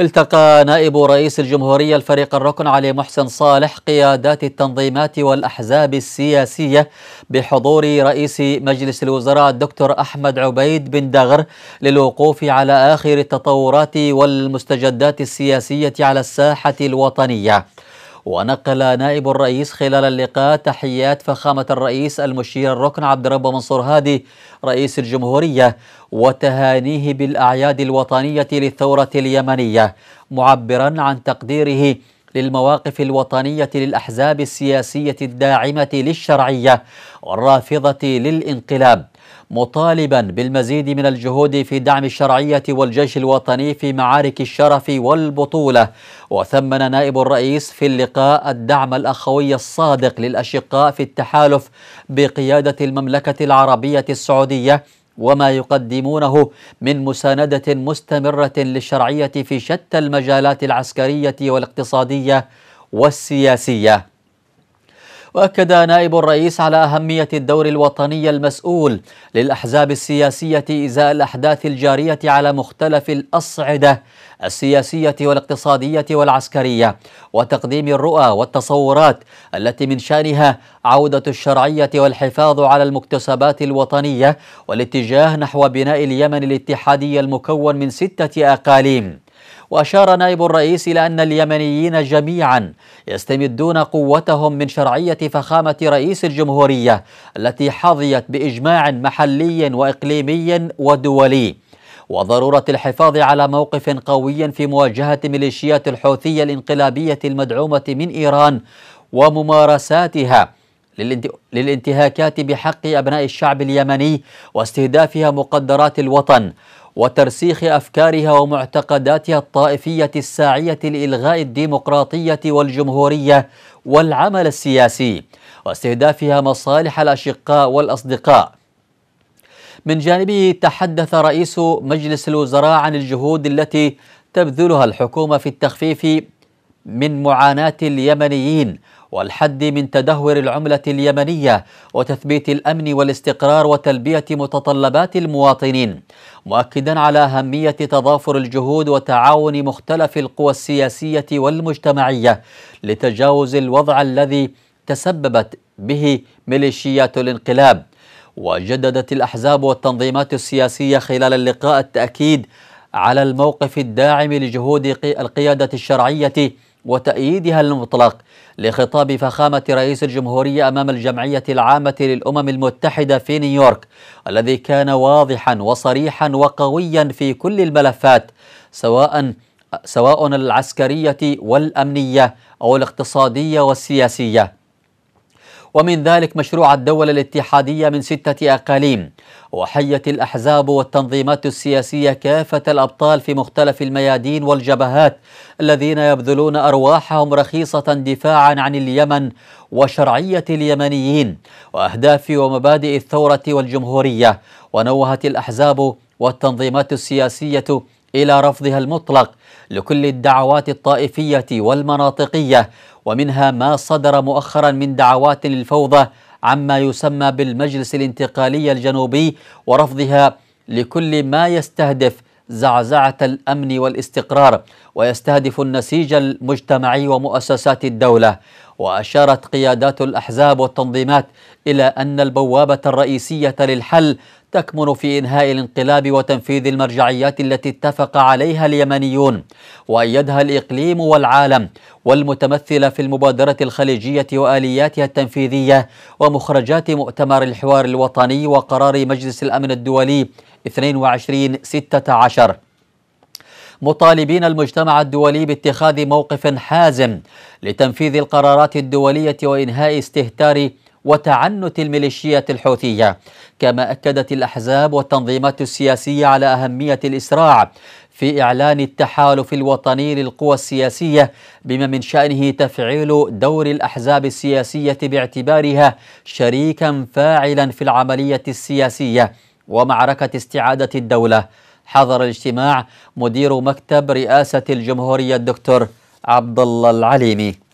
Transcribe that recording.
التقى نائب رئيس الجمهورية الفريق الركن علي محسن صالح قيادات التنظيمات والأحزاب السياسية بحضور رئيس مجلس الوزراء الدكتور أحمد عبيد بن دغر للوقوف على آخر التطورات والمستجدات السياسية على الساحة الوطنية ونقل نائب الرئيس خلال اللقاء تحيات فخامة الرئيس المشير الركن عبد الرب منصور هادي رئيس الجمهورية وتهانيه بالأعياد الوطنية للثورة اليمنية معبرا عن تقديره للمواقف الوطنية للأحزاب السياسية الداعمة للشرعية والرافضة للانقلاب مطالبا بالمزيد من الجهود في دعم الشرعية والجيش الوطني في معارك الشرف والبطولة وثمن نائب الرئيس في اللقاء الدعم الأخوي الصادق للأشقاء في التحالف بقيادة المملكة العربية السعودية وما يقدمونه من مساندة مستمرة للشرعية في شتى المجالات العسكرية والاقتصادية والسياسية واكد نائب الرئيس على اهميه الدور الوطني المسؤول للاحزاب السياسيه ازاء الاحداث الجاريه على مختلف الاصعده السياسيه والاقتصاديه والعسكريه وتقديم الرؤى والتصورات التي من شانها عوده الشرعيه والحفاظ على المكتسبات الوطنيه والاتجاه نحو بناء اليمن الاتحادي المكون من سته اقاليم وأشار نائب الرئيس إلى أن اليمنيين جميعا يستمدون قوتهم من شرعية فخامة رئيس الجمهورية التي حظيت بإجماع محلي وإقليمي ودولي وضرورة الحفاظ على موقف قوي في مواجهة ميليشيات الحوثية الانقلابية المدعومة من إيران وممارساتها للانتهاكات بحق أبناء الشعب اليمني واستهدافها مقدرات الوطن وترسيخ افكارها ومعتقداتها الطائفيه الساعيه لالغاء الديمقراطيه والجمهوريه والعمل السياسي واستهدافها مصالح الاشقاء والاصدقاء من جانبه تحدث رئيس مجلس الوزراء عن الجهود التي تبذلها الحكومه في التخفيف من معاناه اليمنيين والحد من تدهور العملة اليمنية وتثبيت الأمن والاستقرار وتلبية متطلبات المواطنين مؤكدا على أهمية تضافر الجهود وتعاون مختلف القوى السياسية والمجتمعية لتجاوز الوضع الذي تسببت به ميليشيات الانقلاب وجددت الأحزاب والتنظيمات السياسية خلال اللقاء التأكيد على الموقف الداعم لجهود القيادة الشرعية وتأييدها المطلق لخطاب فخامة رئيس الجمهورية أمام الجمعية العامة للأمم المتحدة في نيويورك الذي كان واضحا وصريحا وقويا في كل الملفات سواء سواء العسكرية والأمنية أو الاقتصادية والسياسية ومن ذلك مشروع الدولة الاتحادية من ستة أقاليم وحيت الأحزاب والتنظيمات السياسية كافة الأبطال في مختلف الميادين والجبهات الذين يبذلون أرواحهم رخيصة دفاعا عن اليمن وشرعية اليمنيين وأهداف ومبادئ الثورة والجمهورية ونوهت الأحزاب والتنظيمات السياسية إلى رفضها المطلق لكل الدعوات الطائفية والمناطقية ومنها ما صدر مؤخرا من دعوات للفوضى عما يسمى بالمجلس الانتقالي الجنوبي ورفضها لكل ما يستهدف زعزعة الأمن والاستقرار ويستهدف النسيج المجتمعي ومؤسسات الدولة وأشارت قيادات الأحزاب والتنظيمات إلى أن البوابة الرئيسية للحل تكمن في إنهاء الانقلاب وتنفيذ المرجعيات التي اتفق عليها اليمنيون وأيدها الإقليم والعالم والمتمثلة في المبادرة الخليجية وآلياتها التنفيذية ومخرجات مؤتمر الحوار الوطني وقرار مجلس الأمن الدولي 22 16 مطالبين المجتمع الدولي باتخاذ موقف حازم لتنفيذ القرارات الدولية وإنهاء استهتار وتعنت الميليشيات الحوثية كما أكدت الأحزاب والتنظيمات السياسية على أهمية الإسراع في إعلان التحالف الوطني للقوى السياسية بما من شأنه تفعيل دور الأحزاب السياسية باعتبارها شريكا فاعلا في العملية السياسية ومعركة استعادة الدولة حضر الاجتماع مدير مكتب رئاسة الجمهورية الدكتور عبد الله العليمي